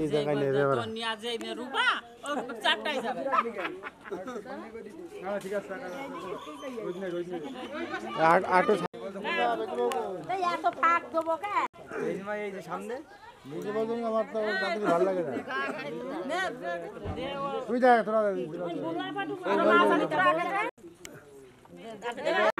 এই জায়গায় নিয়ে যাবে তো নিয়া যাই মে রূপা ও চারটাই যাবে না ঠিক আছে রোজ না রোজ না আট আট এই এত ফাঁক দেবো কে এই যে এই যে সামনে বুঝতে পারছো না আমার তো দাদু ভালো লাগে না তুই দেখ তোরা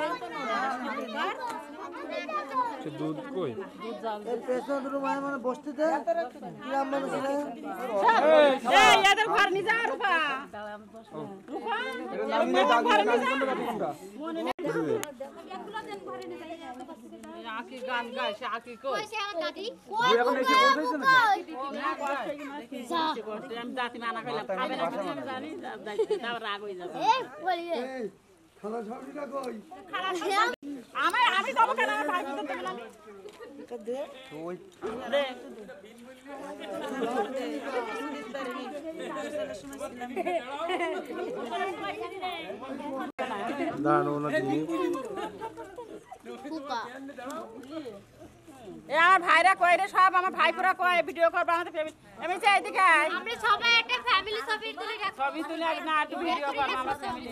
সে দুধ কই এই পেছন দুটো মানে মানে বসতেতে কিরাম মানুষ রে এই এদের ঘর নি যা রূপা রূপা এর নাম নি দাগি মনে নেই একগুলো দেন ঘরে নি যাই আকি গান গায় সে আকি কই কই সে আমার দাদি কই এখন এসে বলতেছ না না কষ্ট আমি দাদি মানা কইলাম খাবে না জানি তারপর রাগ হই যাবে এই বলি আমার ভাইরা কয় রে সব আমার পুরা কয় ভিডিও করবো আমি চাই এদিকে আমরা সবাই একটা ফ্যামিলি না ভিডিও আমার ফ্যামিলি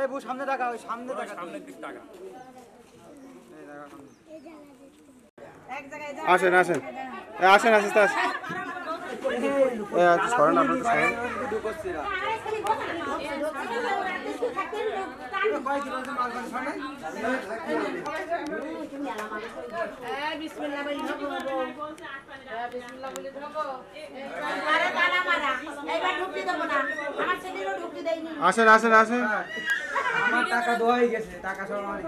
এই বউ সামনে টাকা ওই সামনে টাকা সামনে দিক টাকা আসেন আসেন আসেন আসেন তা সরেন আপনার সরেন আসেন আসেন আসেন আমার টাকা দেওয়াই গেছে টাকা সব আমার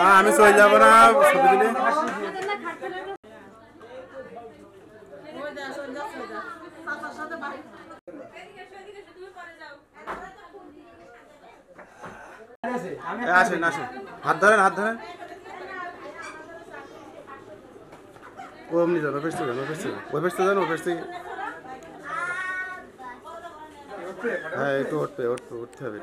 না আমি চলে যাবো না ছবি দিলে আসেন আসেন হাত ধরেন হাত ধরেন ও এমনি যাবে ওই ফেসতে যান ওই ফেসতে যান ওই ফেসতে যান ওই ফেসতে হ্যাঁ একটু উঠবে উঠবে উঠতে হবে